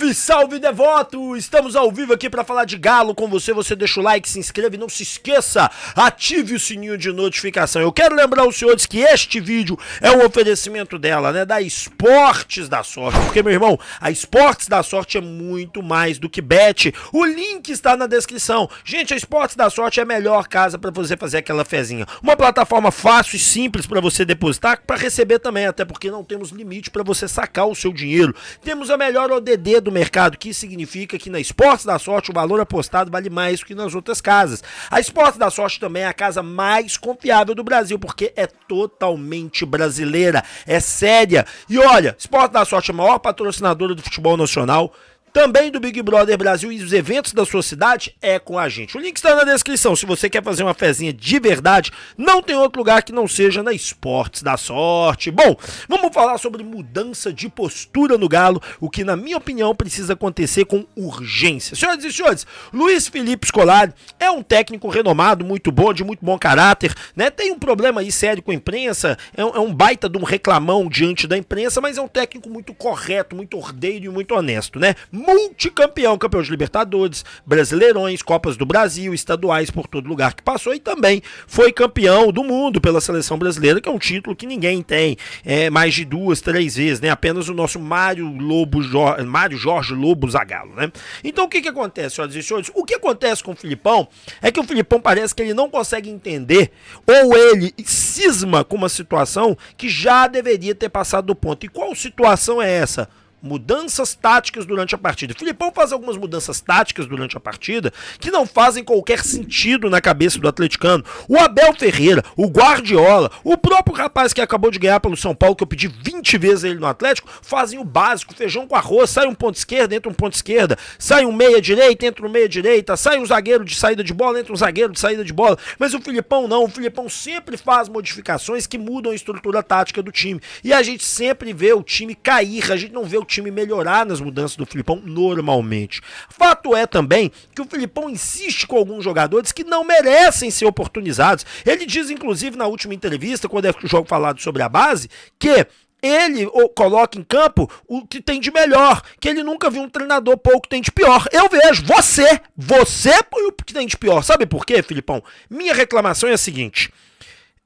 Salve, salve devoto! Estamos ao vivo aqui para falar de galo com você. Você deixa o like, se inscreve, não se esqueça, ative o sininho de notificação. Eu quero lembrar os senhores que este vídeo é um oferecimento dela, né? Da Esportes da Sorte. Porque, meu irmão, a Esportes da Sorte é muito mais do que bet. O link está na descrição. Gente, a Esportes da Sorte é a melhor casa para você fazer aquela fezinha. Uma plataforma fácil e simples para você depositar, para receber também, até porque não temos limite para você sacar o seu dinheiro. Temos a melhor ODD do mercado mercado, que significa que na Esportes da Sorte o valor apostado vale mais do que nas outras casas. A Esportes da Sorte também é a casa mais confiável do Brasil, porque é totalmente brasileira, é séria. E olha, Esportes da Sorte é a maior patrocinadora do futebol nacional também do Big Brother Brasil e os eventos da sua cidade é com a gente. O link está na descrição. Se você quer fazer uma fezinha de verdade, não tem outro lugar que não seja na Esportes da Sorte. Bom, vamos falar sobre mudança de postura no Galo, o que, na minha opinião, precisa acontecer com urgência. Senhoras e senhores, Luiz Felipe Scolari é um técnico renomado, muito bom, de muito bom caráter, né? Tem um problema aí sério com a imprensa, é um, é um baita de um reclamão diante da imprensa, mas é um técnico muito correto, muito ordeiro e muito honesto, né? multicampeão, campeão de Libertadores, Brasileirões, Copas do Brasil, estaduais por todo lugar que passou e também foi campeão do mundo pela seleção brasileira, que é um título que ninguém tem é, mais de duas, três vezes, né? Apenas o nosso Mário Lobo, Jorge, Mário Jorge Lobo Zagallo, né? Então o que que acontece, senhoras e senhores? O que acontece com o Filipão é que o Filipão parece que ele não consegue entender ou ele cisma com uma situação que já deveria ter passado do ponto. E qual situação é essa? mudanças táticas durante a partida. O Filipão faz algumas mudanças táticas durante a partida que não fazem qualquer sentido na cabeça do atleticano. O Abel Ferreira, o Guardiola, o próprio rapaz que acabou de ganhar pelo São Paulo, que eu pedi 20 vezes ele no Atlético, fazem o básico, feijão com arroz, sai um ponto esquerda, entra um ponto esquerda, sai um meia direita, entra um meia direita, sai um zagueiro de saída de bola, entra um zagueiro de saída de bola. Mas o Filipão não, o Filipão sempre faz modificações que mudam a estrutura tática do time. E a gente sempre vê o time cair, a gente não vê o time melhorar nas mudanças do Filipão normalmente. Fato é também que o Filipão insiste com alguns jogadores que não merecem ser oportunizados. Ele diz, inclusive, na última entrevista, quando é o jogo falado sobre a base, que ele coloca em campo o que tem de melhor, que ele nunca viu um treinador pouco tem de pior. Eu vejo você, você põe o que tem de pior. Sabe por quê, Filipão? Minha reclamação é a seguinte: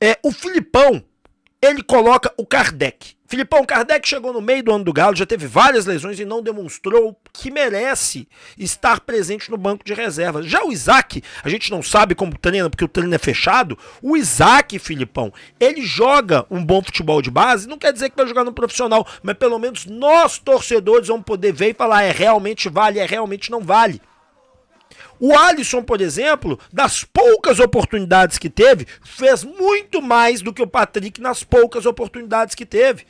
é, o Filipão, ele coloca o Kardec. Filipão Kardec chegou no meio do ano do Galo, já teve várias lesões e não demonstrou que merece estar presente no banco de reservas. Já o Isaac, a gente não sabe como treina, porque o treino é fechado. O Isaac, Filipão, ele joga um bom futebol de base, não quer dizer que vai jogar no profissional, mas pelo menos nós, torcedores, vamos poder ver e falar: é realmente vale, é realmente não vale. O Alisson, por exemplo, das poucas oportunidades que teve, fez muito mais do que o Patrick nas poucas oportunidades que teve.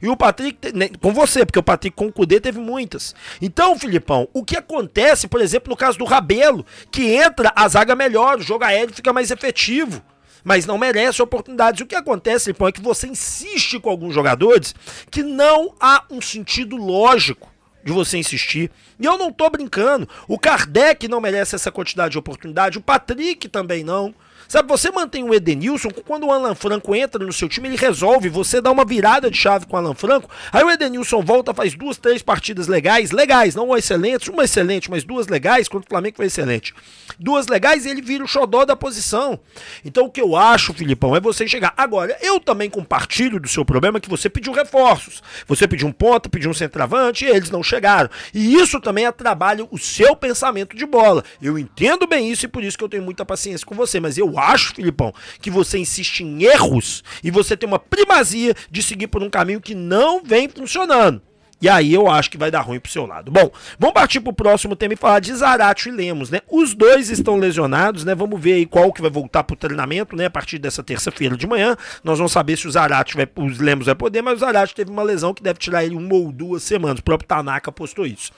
E o Patrick, com você, porque o Patrick com o Cudê teve muitas. Então, Filipão, o que acontece, por exemplo, no caso do Rabelo, que entra, a zaga melhor, o jogo aéreo fica mais efetivo, mas não merece oportunidades. O que acontece, Filipão, é que você insiste com alguns jogadores que não há um sentido lógico de você insistir. E eu não tô brincando. O Kardec não merece essa quantidade de oportunidade, o Patrick também não. Sabe, você mantém o Edenilson, quando o Alan Franco entra no seu time, ele resolve, você dá uma virada de chave com o Alan Franco, aí o Edenilson volta, faz duas, três partidas legais, legais, não excelentes, uma excelente, mas duas legais, contra o Flamengo foi excelente. Duas legais e ele vira o xodó da posição. Então o que eu acho, Filipão, é você chegar. Agora, eu também compartilho do seu problema que você pediu reforços. Você pediu um ponta, pediu um centroavante e eles não chegaram. E isso também atrapalha o seu pensamento de bola. Eu entendo bem isso e por isso que eu tenho muita paciência com você, mas eu acho, Filipão, que você insiste em erros e você tem uma primazia de seguir por um caminho que não vem funcionando. E aí eu acho que vai dar ruim pro seu lado. Bom, vamos partir pro próximo tema e falar de Zarate e Lemos, né? Os dois estão lesionados, né? Vamos ver aí qual que vai voltar pro treinamento, né? A partir dessa terça-feira de manhã, nós vamos saber se o Zarate vai, os Lemos vai poder, mas o Zarate teve uma lesão que deve tirar ele uma ou duas semanas. O próprio Tanaka postou isso.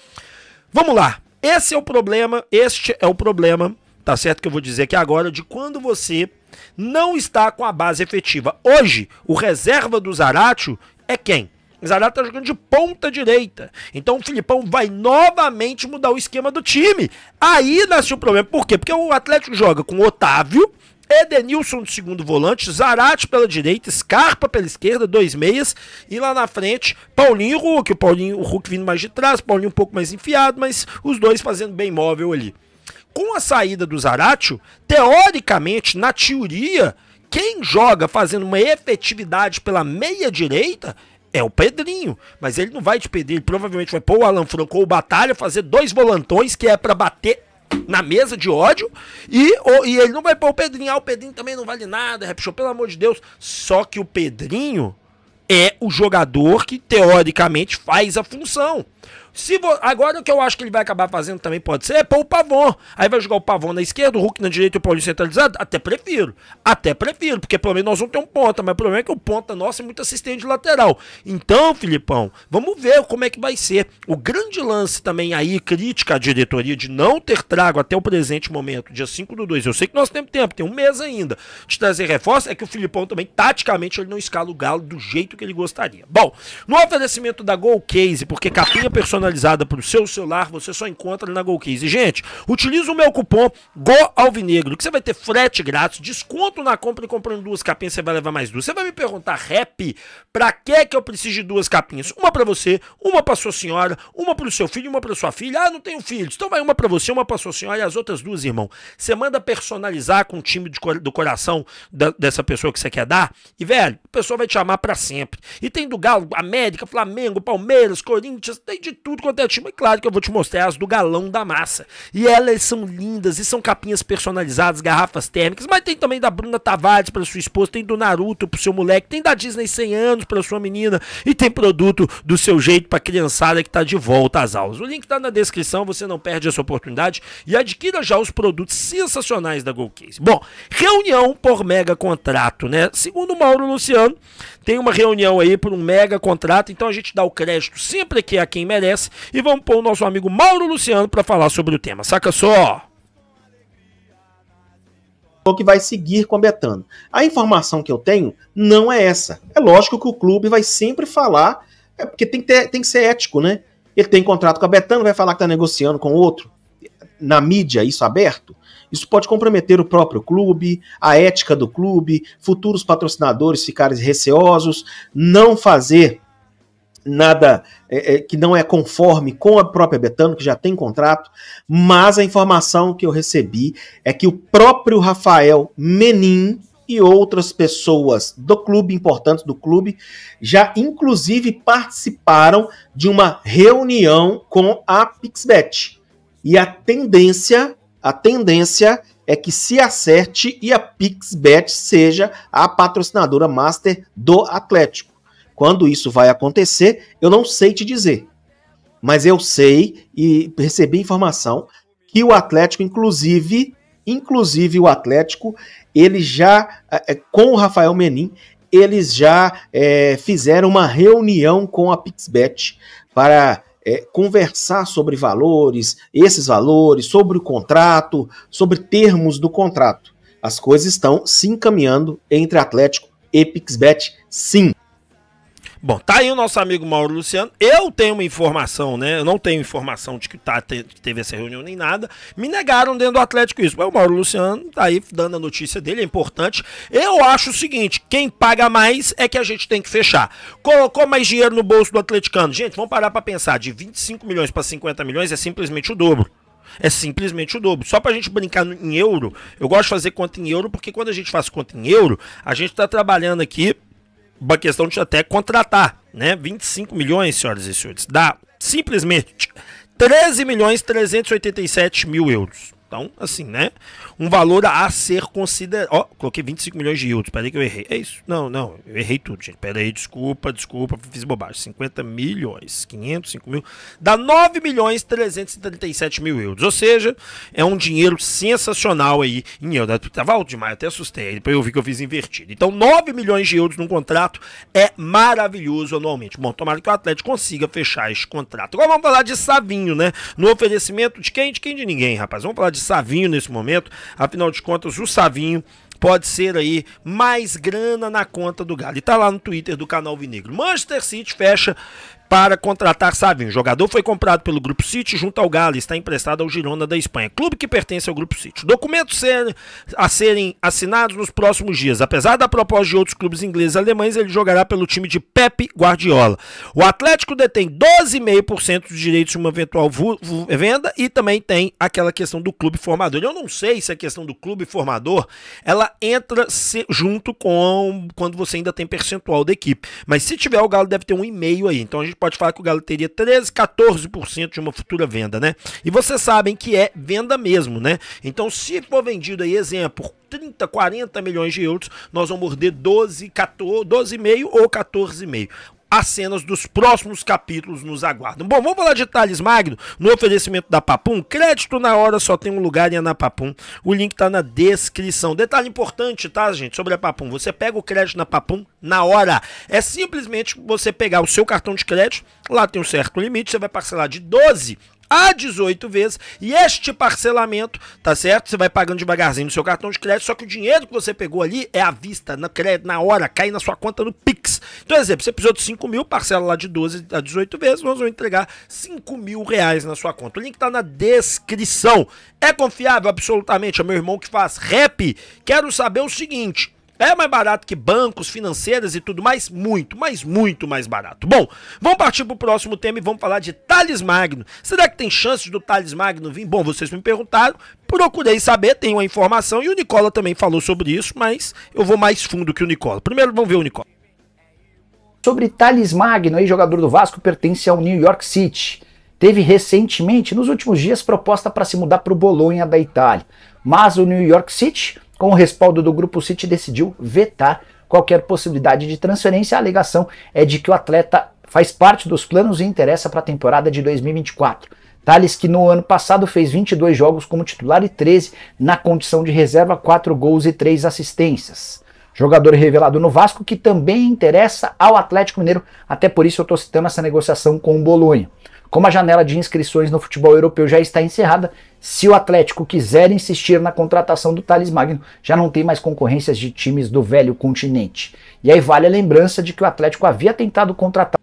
Vamos lá. Esse é o problema, este é o problema tá certo que eu vou dizer aqui agora, de quando você não está com a base efetiva. Hoje, o reserva do Zaratio é quem? Zaratio tá jogando de ponta direita. Então o Filipão vai novamente mudar o esquema do time. Aí nasce o problema. Por quê? Porque o Atlético joga com Otávio, Edenilson do segundo volante, Zarate pela direita, Scarpa pela esquerda, dois meias, e lá na frente, Paulinho e Hulk. O Paulinho, o Hulk vindo mais de trás, Paulinho um pouco mais enfiado, mas os dois fazendo bem móvel ali. Com a saída do Zaratio, teoricamente, na teoria, quem joga fazendo uma efetividade pela meia direita é o Pedrinho, mas ele não vai de Pedrinho, ele provavelmente vai pôr o Alan Franco ou o Batalha, fazer dois volantões que é para bater na mesa de ódio e, ou, e ele não vai pôr o Pedrinho, ah, o Pedrinho também não vale nada, Repshow, pelo amor de Deus. Só que o Pedrinho é o jogador que teoricamente faz a função. Se vo... Agora o que eu acho que ele vai acabar fazendo também pode ser é pôr o Pavon. Aí vai jogar o Pavon na esquerda, o Hulk na direita e o Paulinho centralizado. Até prefiro. Até prefiro, porque pelo menos nós vamos ter um ponta. Mas o problema é que o ponta nosso é muito assistente de lateral. Então, Filipão, vamos ver como é que vai ser. O grande lance também aí, crítica à diretoria de não ter trago até o presente momento, dia 5 do 2. Eu sei que nós temos tempo, tem um mês ainda, de trazer reforço. É que o Filipão também, taticamente, ele não escala o Galo do jeito que ele gostaria. Bom, no oferecimento da Gol Case, porque capinha personalizada personalizada para o seu celular, você só encontra na GoKeys. E, gente, utiliza o meu cupom GOALVINEGRO, que você vai ter frete grátis, desconto na compra e comprando duas capinhas, você vai levar mais duas. Você vai me perguntar, rap, para que que eu preciso de duas capinhas? Uma para você, uma para sua senhora, uma para o seu filho, uma para sua filha. Ah, não tenho filhos. Então vai uma para você, uma para sua senhora e as outras duas, irmão. Você manda personalizar com o time do coração da, dessa pessoa que você quer dar. E, velho, a pessoa vai te amar para sempre. E tem do Galo, América, Flamengo, Palmeiras, Corinthians, tem de tudo tudo quanto é time. E claro que eu vou te mostrar as do galão da massa. E elas são lindas, e são capinhas personalizadas, garrafas térmicas, mas tem também da Bruna Tavares para sua esposa, tem do Naruto pro seu moleque, tem da Disney 100 anos para sua menina, e tem produto do seu jeito pra criançada que tá de volta às aulas. O link tá na descrição, você não perde essa oportunidade e adquira já os produtos sensacionais da Golcase. Bom, reunião por mega contrato, né? Segundo Mauro Luciano, tem uma reunião aí por um mega contrato, então a gente dá o crédito sempre que a quem merece. E vamos pôr o nosso amigo Mauro Luciano para falar sobre o tema. Saca só! que vai seguir com a Betano. A informação que eu tenho não é essa. É lógico que o clube vai sempre falar, é porque tem que, ter, tem que ser ético, né? Ele tem contrato com a Betano, vai falar que está negociando com outro. Na mídia, isso aberto. Isso pode comprometer o próprio clube, a ética do clube, futuros patrocinadores ficarem receosos, não fazer nada é, é, que não é conforme com a própria Betano, que já tem contrato, mas a informação que eu recebi é que o próprio Rafael Menin e outras pessoas do clube, importantes do clube, já inclusive participaram de uma reunião com a Pixbet. E a tendência a tendência é que se acerte e a Pixbet seja a patrocinadora master do Atlético. Quando isso vai acontecer, eu não sei te dizer. Mas eu sei e recebi informação que o Atlético, inclusive, inclusive o Atlético, ele já, eh, eh, com o Rafael Menin, eles já é, fizeram uma reunião com a Pixbet para é, conversar sobre valores, esses valores, sobre o contrato, sobre termos do contrato. As coisas estão se encaminhando entre Atlético e Pixbet, sim. Bom, tá aí o nosso amigo Mauro Luciano. Eu tenho uma informação, né? Eu não tenho informação de que, tá, teve essa reunião nem nada. Me negaram dentro do Atlético isso. Mas o Mauro Luciano tá aí dando a notícia dele, é importante. Eu acho o seguinte: quem paga mais é que a gente tem que fechar. Colocou mais dinheiro no bolso do atleticano. Gente, vamos parar para pensar. De 25 milhões para 50 milhões é simplesmente o dobro. É simplesmente o dobro. Só para a gente brincar em euro, eu gosto de fazer conta em euro, porque quando a gente faz conta em euro, a gente está trabalhando aqui uma questão de até contratar, né? 25 milhões, senhoras e senhores. Dá simplesmente 13 milhões 387 mil euros. Então, assim, né? Um valor a ser considerado. Ó, coloquei 25 milhões de euros. Peraí que eu errei. É isso? Não, não. Eu errei tudo, gente. Peraí, desculpa, desculpa. Fiz bobagem. 50 milhões. 505 mil. Dá 9 milhões 337 mil euros. Ou seja, é um dinheiro sensacional aí em euros. Tava alto demais, até assustei. Aí depois eu vi que eu fiz invertido. Então, 9 milhões de euros num contrato é maravilhoso anualmente. Bom, tomara que o Atlético consiga fechar este contrato. Agora vamos falar de Savinho, né? No oferecimento de quem? De quem? De ninguém, rapaz. Vamos falar de Savinho nesse momento. Afinal de contas, o Savinho pode ser aí mais grana na conta do Galo. E tá lá no Twitter do canal Vinegro. Manchester City fecha para contratar Savinho. O jogador foi comprado pelo Grupo City junto ao Galo e está emprestado ao Girona da Espanha, clube que pertence ao Grupo City. Documentos ser, a serem assinados nos próximos dias. Apesar da proposta de outros clubes ingleses e alemães, ele jogará pelo time de Pepe Guardiola. O Atlético detém 12,5% dos direitos de uma eventual venda e também tem aquela questão do clube formador. Eu não sei se a questão do clube formador ela entra junto com quando você ainda tem percentual da equipe. Mas se tiver, o Galo deve ter um e-mail aí. Então a gente gente pode falar que o Galo teria 13, 14% de uma futura venda, né? E vocês sabem que é venda mesmo, né? Então, se for vendido aí, exemplo, 30, 40 milhões de euros, nós vamos morder 12, 14, 12,5 ou 14,5 as cenas dos próximos capítulos nos aguardam. Bom, vamos falar de Thales Magno no oferecimento da Papum. Crédito na hora só tem um lugar em Anapapum. É o link tá na descrição. Detalhe importante, tá, gente, sobre a Papum. Você pega o crédito na Papum na hora. É simplesmente você pegar o seu cartão de crédito, lá tem um certo limite, você vai parcelar de 12 a 18 vezes. E este parcelamento, tá certo? Você vai pagando devagarzinho no seu cartão de crédito, só que o dinheiro que você pegou ali é à vista, na, crédito, na hora, cai na sua conta no Pix. Então, exemplo, você precisou de 5 mil, parcela lá de 12 a 18 vezes, nós vamos entregar 5 mil reais na sua conta. O link tá na descrição. É confiável? Absolutamente. É meu irmão que faz rap. Quero saber o seguinte: é mais barato que bancos, financeiras e tudo mais? Muito, mas muito mais barato. Bom, vamos partir para o próximo tema e vamos falar de Thales Magno. Será que tem chances do Thales Magno vir? Bom, vocês me perguntaram, procurei saber, tenho a informação e o Nicola também falou sobre isso, mas eu vou mais fundo que o Nicola. Primeiro vamos ver o Nicola. Sobre Thales Magno, jogador do Vasco, pertence ao New York City. Teve recentemente, nos últimos dias, proposta para se mudar para o Bolonha da Itália. Mas o New York City com o respaldo do Grupo City, decidiu vetar qualquer possibilidade de transferência. A alegação é de que o atleta faz parte dos planos e interessa para a temporada de 2024. Thales, que no ano passado fez 22 jogos como titular e 13 na condição de reserva, 4 gols e 3 assistências. Jogador revelado no Vasco que também interessa ao Atlético Mineiro, até por isso eu estou citando essa negociação com o Bolonha. Como a janela de inscrições no futebol europeu já está encerrada, se o Atlético quiser insistir na contratação do Thales Magno, já não tem mais concorrências de times do velho continente. E aí vale a lembrança de que o Atlético havia tentado contratar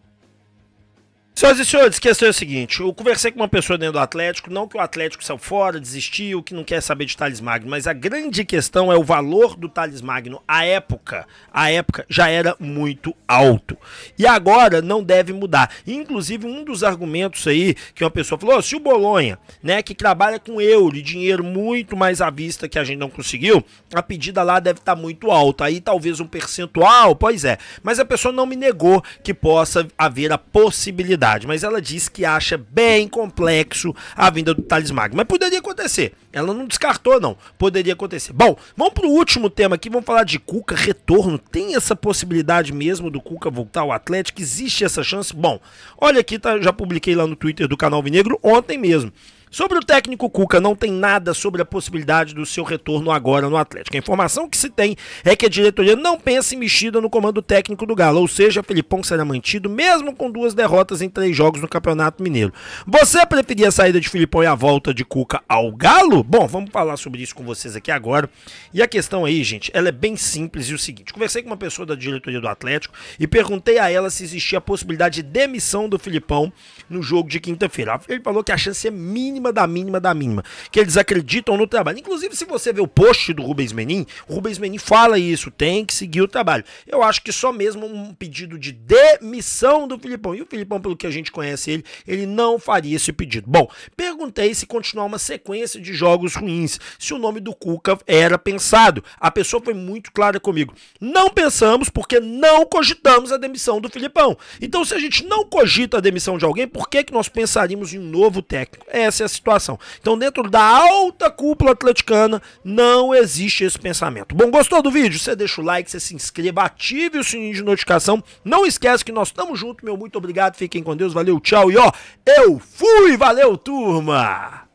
Senhoras e senhores, questão é o seguinte: eu conversei com uma pessoa dentro do Atlético, não que o Atlético saiu fora, desistiu, que não quer saber de Thales Magno, mas a grande questão é o valor do Thales Magno A época. A época já era muito alto. E agora não deve mudar. Inclusive, um dos argumentos aí que uma pessoa falou: oh, se o Bolonha, né, que trabalha com euro e dinheiro muito mais à vista que a gente não conseguiu, a pedida lá deve estar tá muito alta. Aí talvez um percentual, pois é. Mas a pessoa não me negou que possa haver a possibilidade verdade, mas ela diz que acha bem complexo a vinda do Thales Magno. Mas poderia acontecer. Ela não descartou, não. Poderia acontecer. Bom, vamos para o último tema aqui. Vamos falar de Cuca, retorno. Tem essa possibilidade mesmo do Cuca voltar ao Atlético? Existe essa chance? Bom, olha aqui, tá, já publiquei lá no Twitter do canal Vinegro ontem mesmo. Sobre o técnico Cuca, não tem nada sobre a possibilidade do seu retorno agora no Atlético. A informação que se tem é que a diretoria não pensa em mexida no comando técnico do Galo, ou seja, Felipão será mantido mesmo com duas derrotas em três jogos no Campeonato Mineiro. Você preferia a saída de Filipão e a volta de Cuca ao Galo? Bom, vamos falar sobre isso com vocês aqui agora. E a questão aí, gente, ela é bem simples e é o seguinte: conversei com uma pessoa da diretoria do Atlético e perguntei a ela se existia a possibilidade de demissão do Filipão no jogo de quinta-feira. Ele falou que a chance é mínima mínima, da mínima, da mínima. Que eles acreditam no trabalho. Inclusive, se você vê o post do Rubens Menin, o Rubens Menin fala isso, tem que seguir o trabalho. Eu acho que só mesmo um pedido de demissão do Filipão. E o Filipão, pelo que a gente conhece ele, ele não faria esse pedido. Bom, perguntei se continuar uma sequência de jogos ruins, se o nome do Cuca era pensado. A pessoa foi muito clara comigo. Não pensamos porque não cogitamos a demissão do Filipão. Então, se a gente não cogita a demissão de alguém, por que, que nós pensaríamos em um novo técnico? Essa é a situação. Então, dentro da alta cúpula atleticana, não existe esse pensamento. Bom, gostou do vídeo? Você deixa o like, você se inscreva, ative o sininho de notificação. Não esquece que nós estamos juntos, meu muito obrigado. Fiquem com Deus, valeu, tchau e ó, eu fui, valeu, turma!